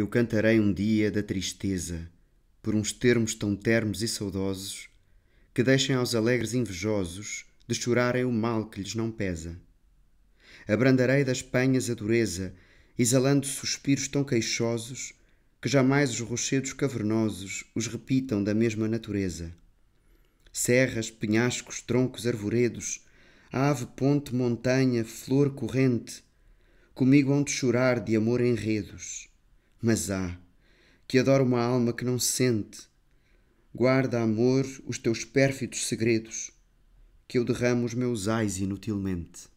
Eu cantarei um dia da tristeza, por uns termos tão termos e saudosos, que deixem aos alegres invejosos de chorarem o mal que lhes não pesa. Abrandarei das penhas a dureza, exalando suspiros tão queixosos, que jamais os rochedos cavernosos os repitam da mesma natureza. Serras, penhascos, troncos, arvoredos, ave, ponte, montanha, flor, corrente, comigo hão de chorar de amor enredos mas há, que adora uma alma que não sente. Guarda, amor, os teus pérfidos segredos, que eu derramo os meus ais inutilmente.